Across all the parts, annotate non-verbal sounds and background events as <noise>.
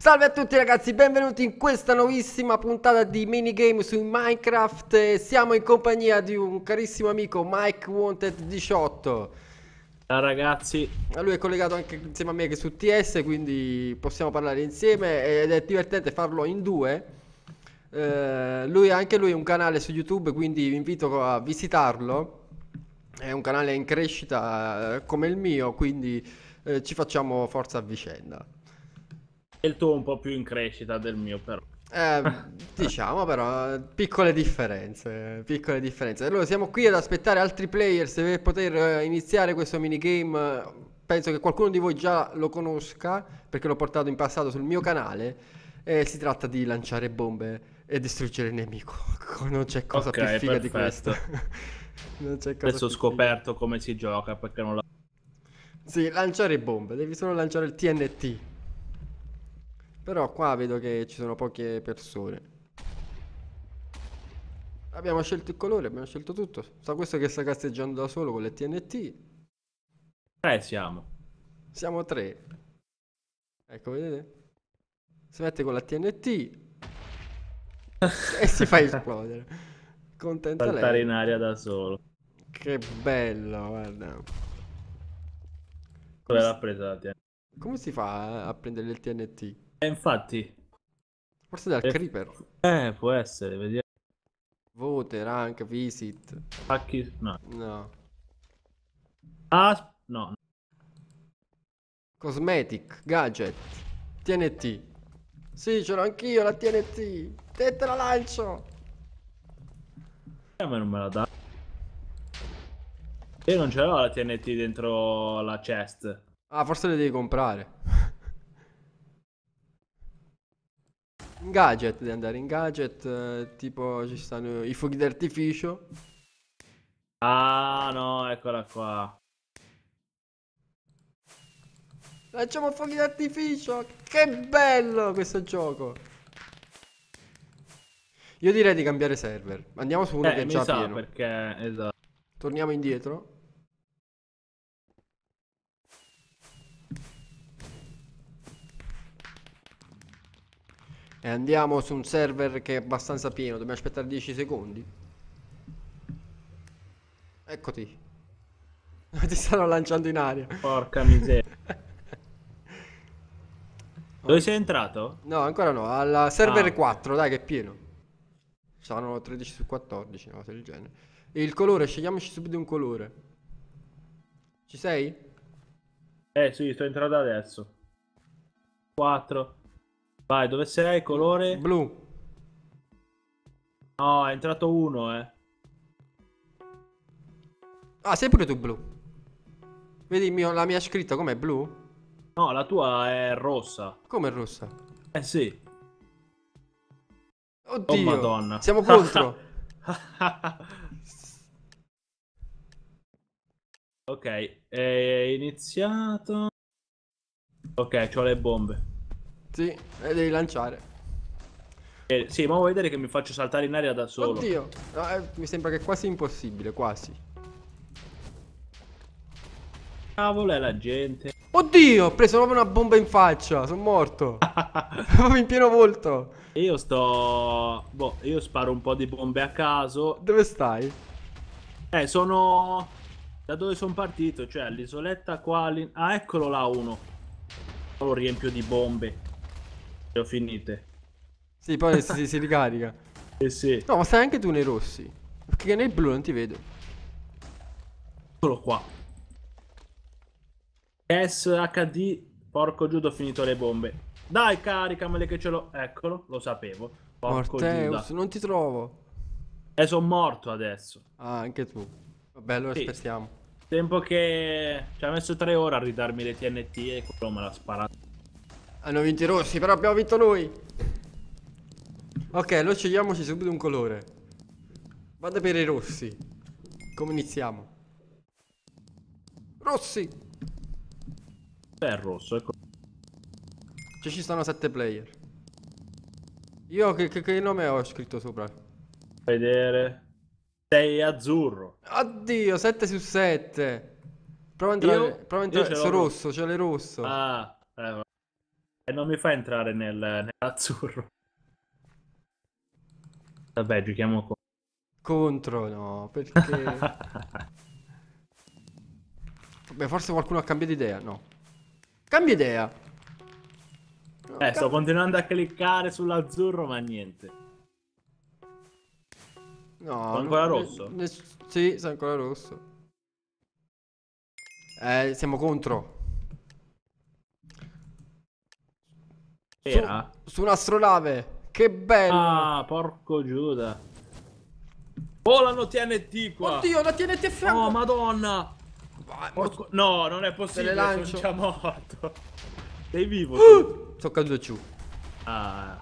Salve a tutti ragazzi, benvenuti in questa nuovissima puntata di minigame su Minecraft Siamo in compagnia di un carissimo amico Mike Wanted 18 Ciao ragazzi. Lui è collegato anche insieme a me che su TS, quindi possiamo parlare insieme ed è divertente farlo in due. Eh, lui anche lui ha un canale su YouTube, quindi vi invito a visitarlo. È un canale in crescita eh, come il mio, quindi eh, ci facciamo forza a vicenda. È il tuo un po' più in crescita del mio però. Eh, <laughs> diciamo però piccole differenze, piccole differenze. Allora siamo qui ad aspettare altri players per poter eh, iniziare questo minigame. Penso che qualcuno di voi già lo conosca perché l'ho portato in passato sul mio canale. e si tratta di lanciare bombe e distruggere il nemico. <laughs> Non c'è cosa okay, più figa perfetto. di questo. <laughs> non c'è cosa Adesso ho scoperto figa. come si gioca perché non l'ho... Sì, lanciare bombe, devi solo lanciare il TNT. Però qua vedo che ci sono poche persone. Abbiamo scelto il colore, abbiamo scelto tutto. Sa questo che sta casteggiando da solo con le TNT. Tre siamo. Siamo tre. Ecco, vedete? Si mette con la TNT e si fa esplodere. Contenta Saltare lei. in aria da solo. Che bello, guarda. Come, si... Come si fa a prendere il TNT? Eh, infatti. Forse dal eh, creeper. Eh, può essere, vediamo. Vote, rank, visit. Pacchi, ah, no. No. Ah, no. Cosmetic, gadget, TNT. Sì, ce l'ho anch'io la TNT. Te te la lancio. Eh, A me non me la dà. Io non ce l'ho la TNT dentro la chest. Ah, forse le devi comprare. In gadget, di andare in gadget, eh, tipo ci stanno i fuochi d'artificio. Ah no, eccola qua. Lanciamo fuochi d'artificio! Che bello questo gioco! Io direi di cambiare server. Andiamo su uno eh, che è già pieno. perché, esatto. Torniamo indietro. E andiamo su un server che è abbastanza pieno, dobbiamo aspettare 10 secondi. Eccoti. <laughs> Ti stanno lanciando in aria. Porca miseria. <laughs> Dove sei entrato? No, ancora no, al server ah. 4, dai che è pieno. Sono 13 su 14, una cosa del genere. E il colore, scegliamoci subito un colore. Ci sei? Eh sì, sto entrando adesso. 4. Vai, dove sei? Colore? Blu. No, è entrato uno, eh. Ah, sei pure tu blu. Vedi mio, la mia scritta com'è? Blu? No, la tua è rossa. Come è rossa? Eh sì. Oh, Oddio. Oh madonna. Siamo contro. <laughs> ok, è iniziato. Ok, ho le bombe. Sì, e devi lanciare. Eh, sì, ma vuoi vedere che mi faccio saltare in aria da solo? Oddio, no, eh, mi sembra che è quasi impossibile, quasi. Cavolo è la gente. Oddio, ho preso proprio una bomba in faccia, sono morto. <laughs> Proprio in pieno volto. Io sto... Boh, io sparo un po' di bombe a caso. Dove stai? Eh, sono... Da dove sono partito, cioè l'isoletta qua... Ah, eccolo là uno. Lo riempio di bombe. Le ho finite. Sì, poi si, si, ricarica. Eh <laughs> sì. No, ma stai anche tu nei rossi. Perché nel blu non ti vedo. Solo qua. SHD. Porco giudo, ho finito le bombe. Dai, caricamele che ce l'ho. Eccolo, lo sapevo. Porco Morteus, giuda. non ti trovo. E eh, sono morto adesso. Ah, anche tu. Vabbè, lo sì. aspettiamo. Tempo che ci ha messo tre ore a ridarmi le TNT e quello me l'ha sparato. Hanno vinto i rossi, però abbiamo vinto noi. Ok, noi scegliamoci subito un colore. Vado per i rossi. Come iniziamo? Rossi! Beh, rosso, ecco. Cioè ci stanno sette player. Io che, che, che nome ho scritto sopra? Vedere. Sei azzurro. Oddio, 7 su 7. Prova a entrare. Io? Prova a entrare. Sono rosso, c'è le rosso. Ah, eh, e non mi fa entrare nel, nell'azzurro. Vabbè, giochiamo con... contro. no, perché... <laughs> Beh, forse qualcuno ha cambiato idea, no. Cambia idea! No, eh, sto continuando a cliccare sull'azzurro, ma niente. No, sono ancora rosso. Ne... Sì, sono ancora rosso. Eh, siamo contro. Era? Su, su un'astronave. Che bello. Ah, porco Giuda. Volano oh, TNT qua. Oddio, la TNT a fianco. Oh, madonna. Porco... No, non è possibile. Sono già morto. Sei vivo. Uh! Sto caduto giù. Ah.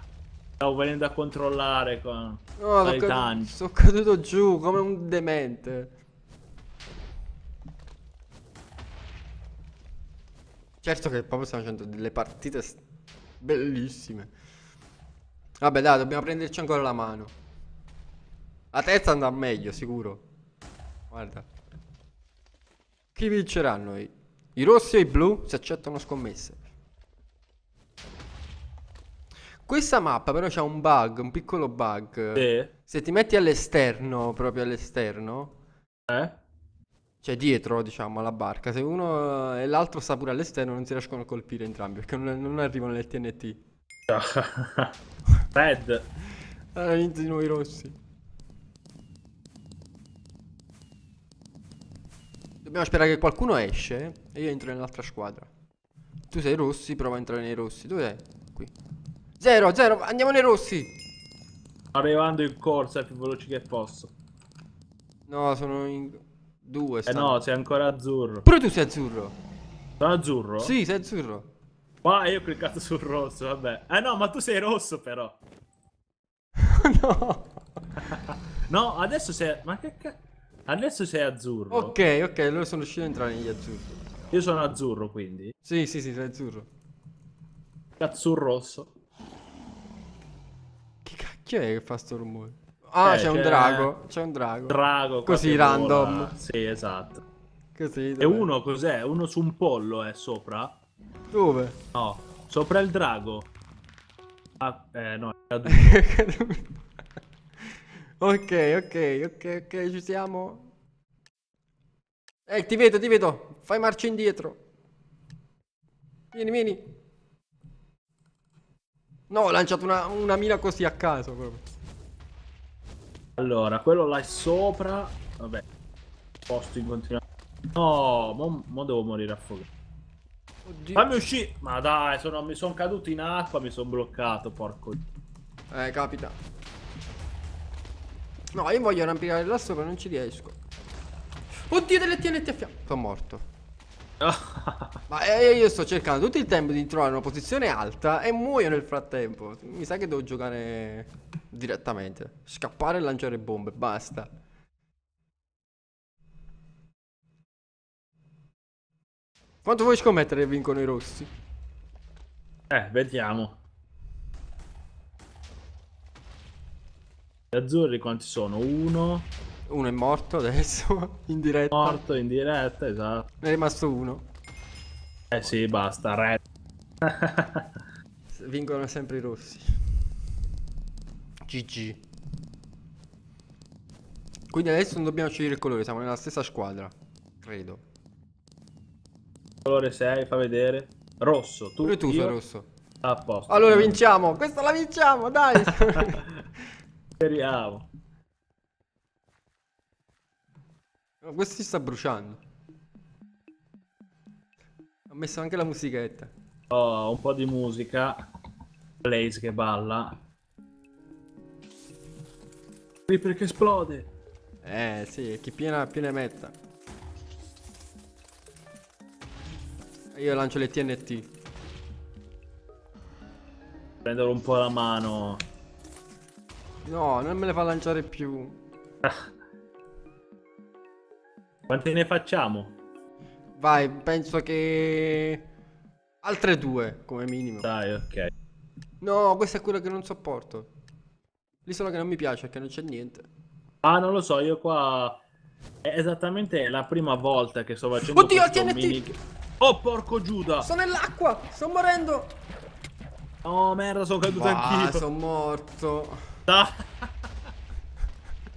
Stavo venendo a controllare con no, sono caduto, sono caduto giù come un demente. Certo che proprio stiamo facendo delle partite Bellissime. Vabbè, dai, dobbiamo prenderci ancora la mano. La terza andrà meglio, sicuro. Guarda. Chi vincerà noi? I rossi e i blu si accettano scommesse. Questa mappa però c'ha un bug, un piccolo bug. Sì. Se ti metti all'esterno, proprio all'esterno, eh? cioè dietro diciamo alla barca, se uno eh, e l'altro sta pure all'esterno non si riescono a colpire entrambi perché non, non arrivano le TNT. <laughs> Red. Hanno vinto di noi rossi. Dobbiamo sperare che qualcuno esce e io entro nell'altra squadra. Tu sei rossi, prova a entrare nei rossi. Dove sei? Qui. Zero, zero, andiamo nei rossi! Arrivando in corsa più veloci che posso. No, sono in... 2 stanno. Eh no, sei ancora azzurro. Pure tu sei azzurro. Sono azzurro? Sì, sei azzurro. Ma io ho cliccato sul rosso, vabbè. Eh no, ma tu sei rosso però. <laughs> no. <laughs> no, adesso sei... Ma che cazzo? Adesso sei azzurro. Ok, ok, allora sono riuscito ad entrare negli azzurri. Io sono azzurro, quindi. Sì, sì, sì, sei azzurro. Cazzurro rosso. Che cacchio è che fa sto rumore? Ah, eh, c'è, c'è un drago. C'è un drago. Drago. Così random. Vola. Sì, esatto. Così. Dov'è? E uno cos'è? Uno su un pollo è eh, sopra. Dove? No, sopra il drago. Ah, eh, no, era <laughs> Ok, ok, ok, ok, ci siamo. Eh, ti vedo, ti vedo. Fai marcia indietro. Vieni, vieni. No, ho lanciato una, una mina così a caso proprio. Allora, quello là è sopra. Vabbè. Posto in continuazione. No, mo, mo devo morire affogato. Oddio. Fammi uscire. Ma dai, sono, mi sono caduto in acqua, mi sono bloccato, porco. Eh, capita. No, io voglio arrampicare là sopra, non ci riesco. Oddio, delle TNT a fianco. Sono morto. Ma eh, io sto cercando tutto il tempo di trovare una posizione alta e muoio nel frattempo. Mi sa che devo giocare direttamente. Scappare e lanciare bombe, basta. Quanto vuoi scommettere che vincono i rossi? Eh, vediamo. Gli azzurri quanti sono? Uno, uno è morto adesso, <laughs> in diretta. Morto in diretta, esatto. Ne è rimasto uno. Eh sì, basta, red. Vincono sempre i rossi. GG. Quindi adesso non dobbiamo scegliere il colore, siamo nella stessa squadra. Credo. Colore 6, fa vedere. Rosso, tu. Pure tu io... sei rosso. A posto. Allora vinciamo, questa la vinciamo, dai. <laughs> Speriamo. Ma questo si sta bruciando. Ho messo anche la musichetta. Oh, un po' di musica. Blaze che balla. Reaper che esplode. Eh, sì, chi piena, piena metta. Io lancio le TNT. Prendere un po' la mano. No, non me le fa lanciare più. <laughs> Quante ne facciamo? Vai, penso che... Altre due, come minimo. Dai, ok. No, questa è quella che non sopporto. L'isola che non mi piace, che non c'è niente. Ah, non lo so, io qua... È esattamente la prima volta che sto facendo Oddio, TNT! Mini... Oh, porco Giuda! Sono nell'acqua! Sto morendo! Oh, merda, sono caduto wow, anch'io! sono morto! Da.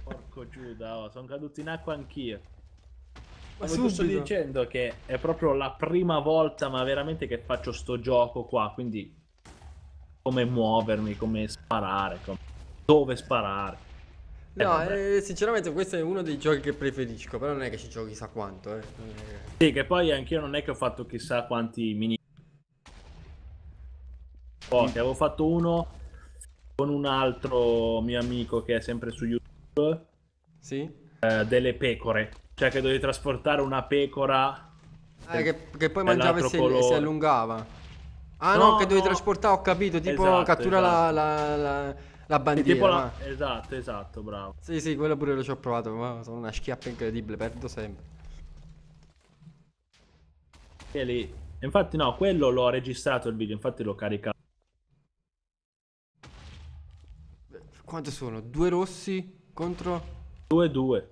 <laughs> porco Giuda, oh, sono caduto in acqua anch'io. Ma Come sto dicendo che è proprio la prima volta, ma veramente che faccio sto gioco qua, quindi come muovermi, come sparare, come... dove sparare. no, eh, eh, sinceramente questo è uno dei giochi che preferisco, però non è che ci giochi chissà quanto. Eh. Sì, che poi anch'io non è che ho fatto chissà quanti mini... Pochi, mm. avevo fatto uno con un altro mio amico che è sempre su YouTube. Sì. Eh, delle pecore. Cioè che dovevi trasportare una pecora... Eh, che, che poi mangiava e si, si, allungava. Ah no, no che dovevi no. trasportare, ho capito, tipo esatto, cattura esatto. la... la, la la bandiera. La... Esatto, esatto, bravo. Sì, sì, quello pure lo ci ho provato, ma sono una schiappa incredibile, perdo sempre. E lì. Infatti no, quello l'ho registrato il video, infatti l'ho caricato. Quanto sono? Due rossi contro... 2-2.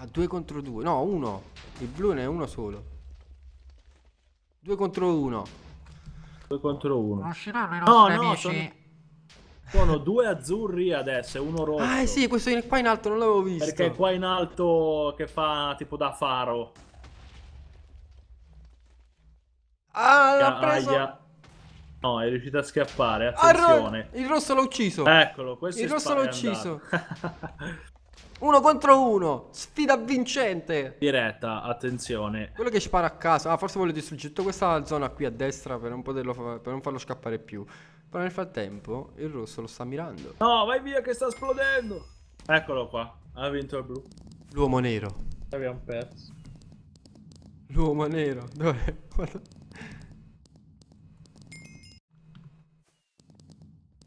Ah, due contro due. No, uno. Il blu ne è uno solo. Due contro uno. Due contro uno. Non usciranno no, no, sono... sono... due azzurri adesso e uno rosso. Ah, eh sì, questo qua in alto non l'avevo visto. Perché qua in alto che fa tipo da faro. Ah, l'ha preso. Aia. No, è riuscito a scappare, ah, attenzione. Ah, il rosso l'ha ucciso. Eccolo, questo il rosso l'ha ucciso. <laughs> Uno contro uno, sfida vincente. Diretta, attenzione. Quello che spara a casa, Ah, forse voglio distruggere tutta questa zona qui a destra per non, poterlo fa... per non farlo scappare più. Però nel frattempo il rosso lo sta mirando. No, vai via che sta esplodendo. Eccolo qua, ha vinto il blu. L'uomo nero. Abbiamo perso. L'uomo nero, dov'è?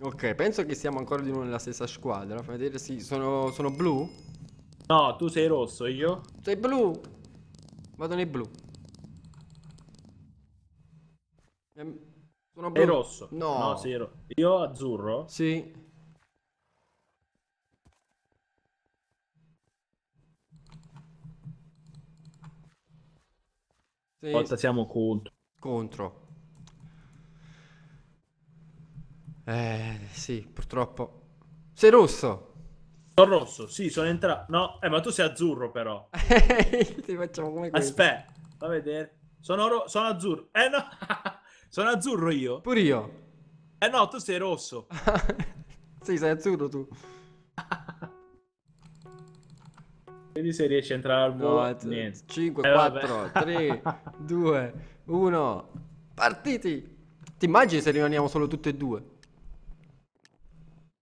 Ok, penso che siamo ancora di nuovo nella stessa squadra. Fai vedere, sì, sono, sono blu? No, tu sei rosso, io? Sei blu! Vado nei blu. Ehm, sono blu. Sei rosso? No. no sei ro io azzurro? Sì. Sì. Volta siamo contro. Contro. Eh, sì, purtroppo. Sei rosso. Sono rosso, sì, sono entrato. No, eh, ma tu sei azzurro però. <laughs> Ti facciamo come Aspetta, va vedere. Sono, sono azzurro. Eh no, <laughs> sono azzurro io. Pur io. Eh no, tu sei rosso. <laughs> sì, sei azzurro tu. Vedi se riesci a entrare al volo. No, eh, Niente. 5, eh, 4, vabbè. 3, 2, 1. Partiti. Ti immagini se rimaniamo solo tutti e due?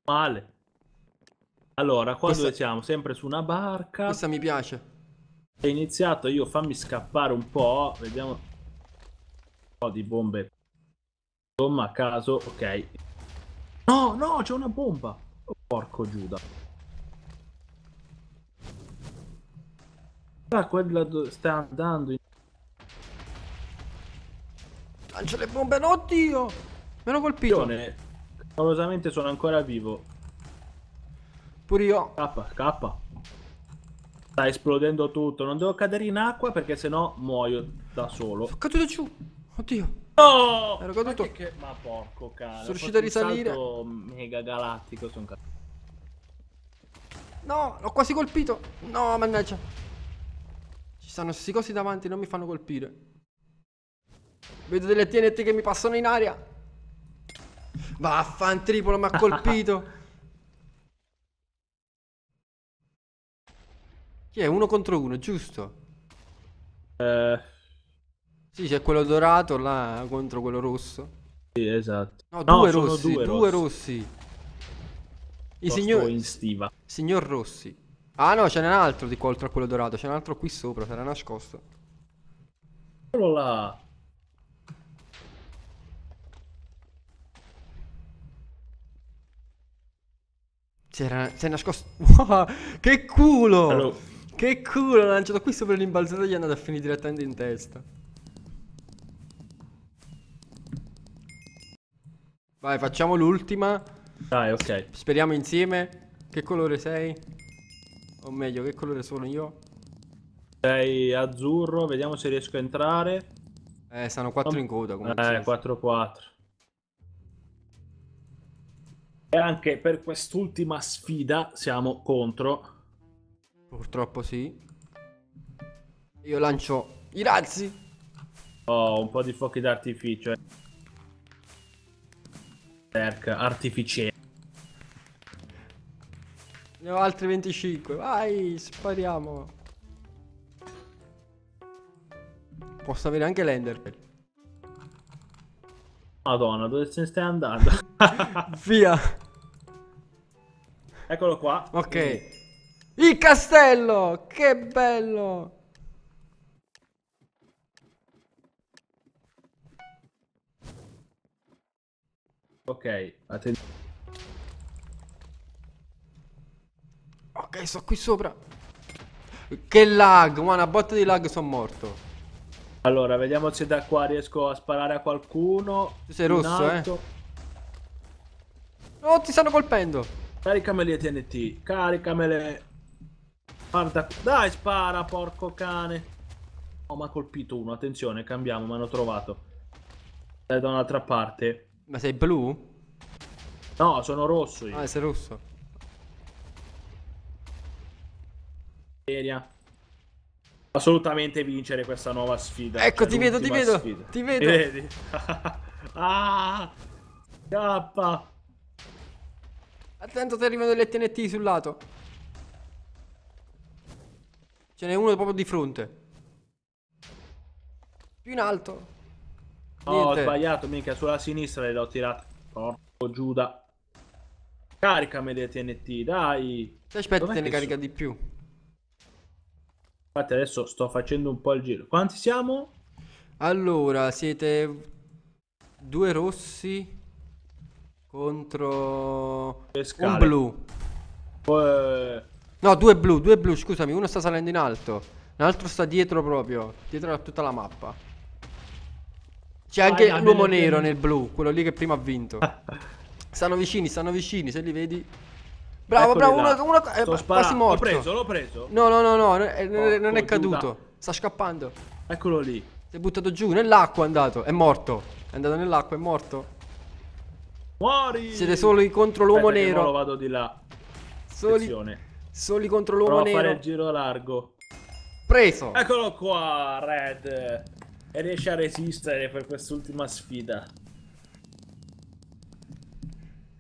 Male. Allora, qua Questa... dove siamo? Sempre su una barca. Questa mi piace. È iniziato, io fammi scappare un po', vediamo... Un po' di bombe. Bomba a caso, ok. No, no, c'è una bomba! Oh, porco Giuda. Ah, quella sta andando in... Lancia le bombe, no, oddio! Me l'ho colpito! Pione. Famosamente sono ancora vivo. Pure io. K, K. Sta esplodendo tutto. Non devo cadere in acqua perché sennò muoio da solo. Sono caduto giù. Oddio. No! Ero caduto. Ma, che... Ma porco caro. Sono riuscito a risalire. mega galattico sono caduto. No, l'ho quasi colpito. No, mannaggia. Ci stanno questi cosi davanti, non mi fanno colpire. Vedo delle TNT che mi passano in aria. Vaffan Tripolo mi ha colpito. <laughs> Chi è? Uno contro uno, giusto? Eh... Sì, c'è quello dorato là contro quello rosso. Sì, esatto. No, no due rossi, due, due rossi. I signor... in stiva. Signor Rossi. Ah no, ce n'è un altro di qua oltre a quello dorato, c'è un altro qui sopra, sarà nascosto. Eccolo là. C'era... Si è nascosto... <laughs> Wow, che culo! Hello. Che culo! L'ha lanciato qui sopra l'imbalzato e gli è andato a finire direttamente in testa. Vai, facciamo l'ultima. Dai, ok. Speriamo insieme. Che colore sei? O meglio, che colore sono io? Sei azzurro, vediamo se riesco a entrare. Eh, sono 4 in coda comunque. Eh, 4-4. E anche per quest'ultima sfida siamo contro. Purtroppo sì. Io lancio i razzi. Oh, un po' di fuochi d'artificio. Berk, artificiere. Ne ho altri 25. Vai, spariamo. Posso avere anche l'ender. Madonna, dove se ne stai andando? <laughs> Via. Eccolo qua. Ok. Il castello! Che bello! Ok, attenzione. Ok, sto qui sopra. Che lag, ma una botta di lag sono morto. Allora, vediamo se da qua riesco a sparare a qualcuno. Tu sei rosso, eh. Oh, ti stanno colpendo. Caricameli le TNT, caricamele. Guarda, dai, spara, porco cane. Oh, ma ha colpito uno, attenzione, cambiamo, mi hanno trovato. Dai, da un'altra parte. Ma sei blu? No, sono rosso io. Ah, sei rosso. Seria. Assolutamente vincere questa nuova sfida. Ecco, ti vedo, ti vedo, ti vedo. Ti vedo. <laughs> ah! Scappa! Attento, se arrivano delle TNT sul lato. Ce n'è uno proprio di fronte. Più in alto. Niente. ho sbagliato, mica sulla sinistra le ho tirate. Porco Giuda. Caricami le TNT, dai. Ti aspetta, te ne carica di più. Infatti adesso sto facendo un po' il giro. Quanti siamo? Allora, siete due rossi contro un blu. Eh... No, due blu, due blu, scusami, uno sta salendo in alto, l'altro sta dietro proprio, dietro a tutta la mappa. C'è anche l'uomo nero nel blu, quello lì che prima ha vinto. <laughs> stanno vicini, stanno vicini, se li vedi. Bravo, Eccoli bravo, uno, uno eh, quasi morto. L'ho preso, l'ho preso. No, no, no, no, no oh, non è caduto. Da. Sta scappando. Eccolo lì. Si è buttato giù, nell'acqua è andato, è morto. È andato nell'acqua, è morto. Muori! Siete soli contro l'uomo nero. Io vado di là. Soli, soli contro l'uomo nero. fare il giro largo. Preso. Eccolo qua, Red. E riesce a resistere per quest'ultima sfida.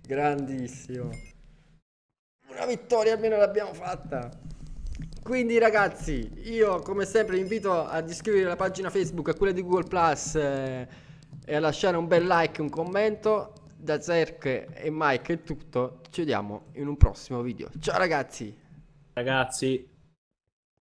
Grandissimo. Una vittoria almeno l'abbiamo fatta. Quindi ragazzi, io come sempre vi invito ad iscrivervi alla pagina Facebook, a quella di Google Plus eh, e a lasciare un bel like, un commento da Zerk e Mike è tutto, ci vediamo in un prossimo video. Ciao ragazzi! Ragazzi!